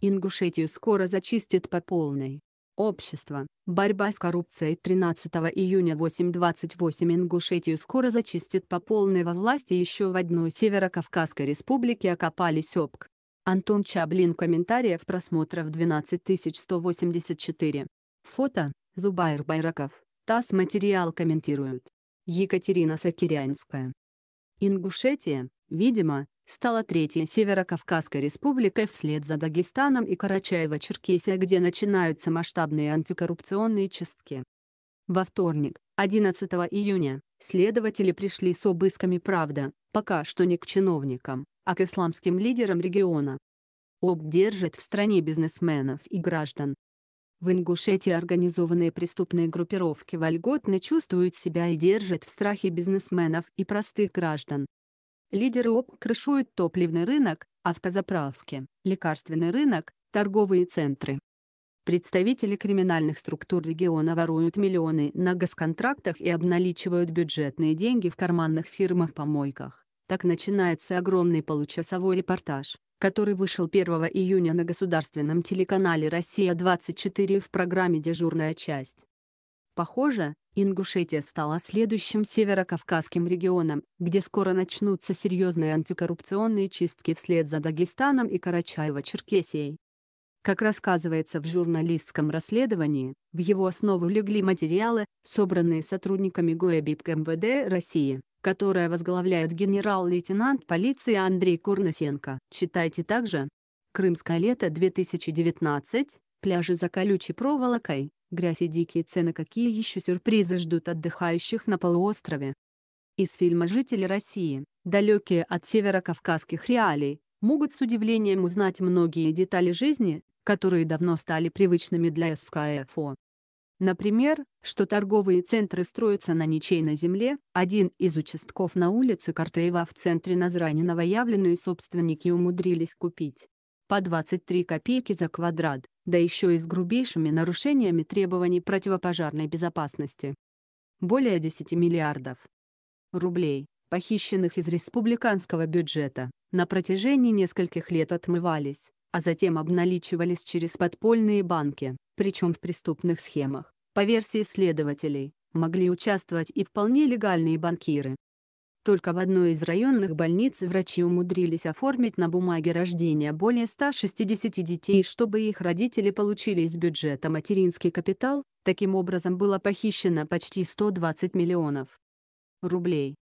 Ингушетию скоро зачистит по полной. Общество. Борьба с коррупцией 13 июня 8.28 Ингушетию скоро зачистит по полной во власти еще в одной Северокавказской республике окопали ОПК. Антон Чаблин комментариев просмотров 12184. Фото, Зубайр Байраков, ТАСС материал комментируют. Екатерина Сакирянская. Ингушетия, видимо, стала третьей Северо-Кавказской республикой вслед за Дагестаном и Карачаево-Черкесия, где начинаются масштабные антикоррупционные чистки. Во вторник, 11 июня, следователи пришли с обысками «Правда», пока что не к чиновникам, а к исламским лидерам региона. ОБ держит в стране бизнесменов и граждан. В Ингушетии организованные преступные группировки вольготно чувствуют себя и держат в страхе бизнесменов и простых граждан. Лидеры ОП крышуют топливный рынок, автозаправки, лекарственный рынок, торговые центры. Представители криминальных структур региона воруют миллионы на госконтрактах и обналичивают бюджетные деньги в карманных фирмах-помойках. Так начинается огромный получасовой репортаж, который вышел 1 июня на государственном телеканале «Россия-24» в программе «Дежурная часть». Похоже, Ингушетия стала следующим северокавказским регионом, где скоро начнутся серьезные антикоррупционные чистки вслед за Дагестаном и Карачаево-Черкесией. Как рассказывается в журналистском расследовании, в его основу легли материалы, собранные сотрудниками ГУЭБИПК МВД России, которое возглавляет генерал-лейтенант полиции Андрей Курносенко. Читайте также «Крымское лето 2019. Пляжи за колючей проволокой» Грязь и дикие цены какие еще сюрпризы ждут отдыхающих на полуострове. Из фильма «Жители России», далекие от северокавказских реалий, могут с удивлением узнать многие детали жизни, которые давно стали привычными для СКФО. Например, что торговые центры строятся на ничейной земле, один из участков на улице Картеева в центре Назрани новоявленные собственники умудрились купить по 23 копейки за квадрат, да еще и с грубейшими нарушениями требований противопожарной безопасности. Более 10 миллиардов рублей, похищенных из республиканского бюджета, на протяжении нескольких лет отмывались, а затем обналичивались через подпольные банки, причем в преступных схемах. По версии следователей, могли участвовать и вполне легальные банкиры, только в одной из районных больниц врачи умудрились оформить на бумаге рождения более 160 детей, чтобы их родители получили из бюджета материнский капитал, таким образом было похищено почти 120 миллионов рублей.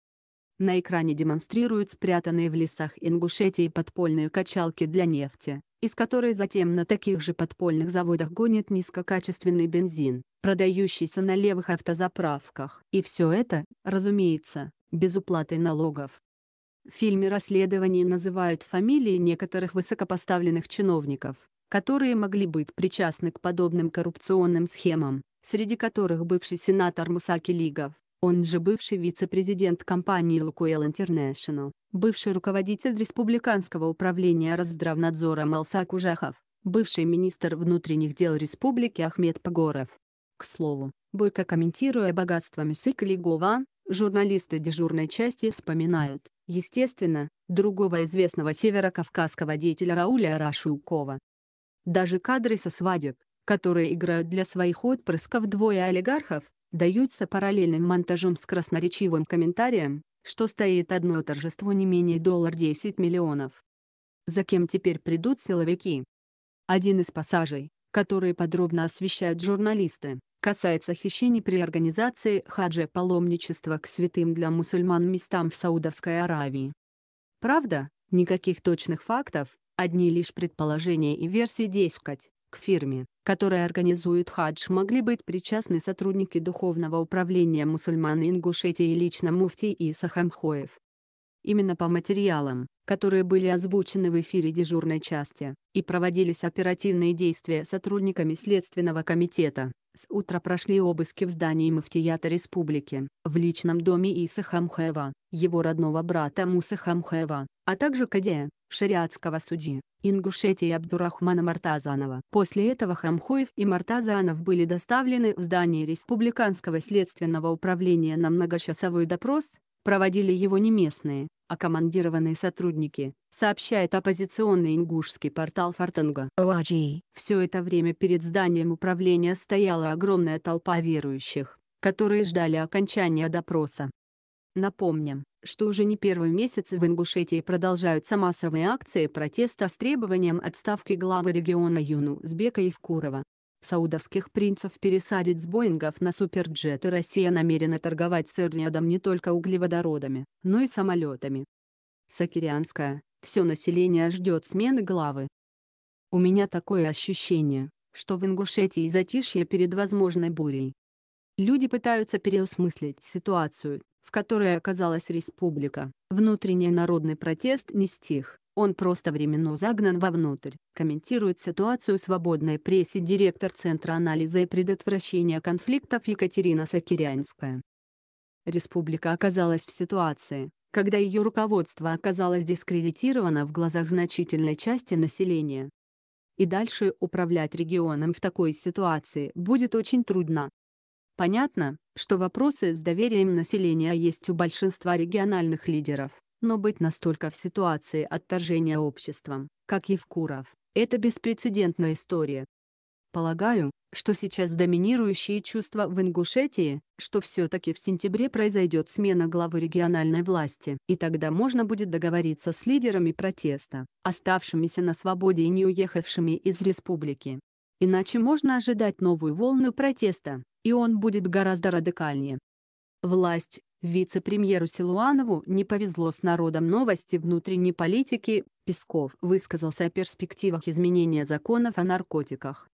На экране демонстрируют спрятанные в лесах Ингушетии подпольные качалки для нефти, из которой затем на таких же подпольных заводах гонят низкокачественный бензин, продающийся на левых автозаправках. И все это, разумеется, без уплаты налогов. В фильме расследование называют фамилии некоторых высокопоставленных чиновников, которые могли быть причастны к подобным коррупционным схемам, среди которых бывший сенатор Мусаки Лигов, он же бывший вице-президент компании Лукуэл Интернешнл, бывший руководитель Республиканского управления Разздравнадзора Малса Кужахов, бывший министр внутренних дел республики Ахмед Погоров. К слову, Бойко комментируя богатство Мисыка Лигова, Журналисты дежурной части вспоминают, естественно, другого известного северокавказского деятеля Рауля Рашукова. Даже кадры со свадеб, которые играют для своих отпрысков двое олигархов, даются параллельным монтажом с красноречивым комментарием, что стоит одно торжество не менее доллар 10 миллионов. За кем теперь придут силовики? Один из пассажей, которые подробно освещают журналисты, касается хищений при организации хаджа паломничества к святым для мусульман местам в Саудовской Аравии. Правда, никаких точных фактов, одни лишь предположения и версии дескать, к фирме, которая организует хадж могли быть причастны сотрудники Духовного управления мусульман Ингушетии и лично муфтий Иса Хамхоев. Именно по материалам, которые были озвучены в эфире дежурной части, и проводились оперативные действия сотрудниками Следственного комитета. С утра прошли обыски в здании Мафтията Республики, в личном доме Иса Хамхаева, его родного брата Муса Хамхаева, а также Кадея, шариатского судьи, Ингушетии Абдурахмана Мартазанова. После этого Хамхоев и Мартазанов были доставлены в здание Республиканского следственного управления на многочасовой допрос, проводили его не местные, командированные сотрудники, сообщает оппозиционный ингушский портал Фортенга. ОАГ. Все это время перед зданием управления стояла огромная толпа верующих, которые ждали окончания допроса. Напомним, что уже не первый месяц в Ингушетии продолжаются массовые акции протеста с требованием отставки главы региона Юну Сбека Евкурова. Саудовских принцев пересадить с Боингов на суперджеты Россия намерена торговать с Эрлиадом не только углеводородами, но и самолетами. Сакирианская. все население ждет смены главы. У меня такое ощущение, что в Ингушетии затишье перед возможной бурей. Люди пытаются переосмыслить ситуацию, в которой оказалась республика, внутренний народный протест не стих. Он просто временно загнан вовнутрь, комментирует ситуацию свободной прессе директор Центра анализа и предотвращения конфликтов Екатерина Сокирянская. Республика оказалась в ситуации, когда ее руководство оказалось дискредитировано в глазах значительной части населения. И дальше управлять регионом в такой ситуации будет очень трудно. Понятно, что вопросы с доверием населения есть у большинства региональных лидеров но быть настолько в ситуации отторжения обществом, как Евкуров, это беспрецедентная история. Полагаю, что сейчас доминирующие чувства в Ингушетии, что все-таки в сентябре произойдет смена главы региональной власти, и тогда можно будет договориться с лидерами протеста, оставшимися на свободе и не уехавшими из республики. Иначе можно ожидать новую волну протеста, и он будет гораздо радикальнее. Власть, Вице-премьеру Силуанову не повезло с народом новости внутренней политики, Песков высказался о перспективах изменения законов о наркотиках.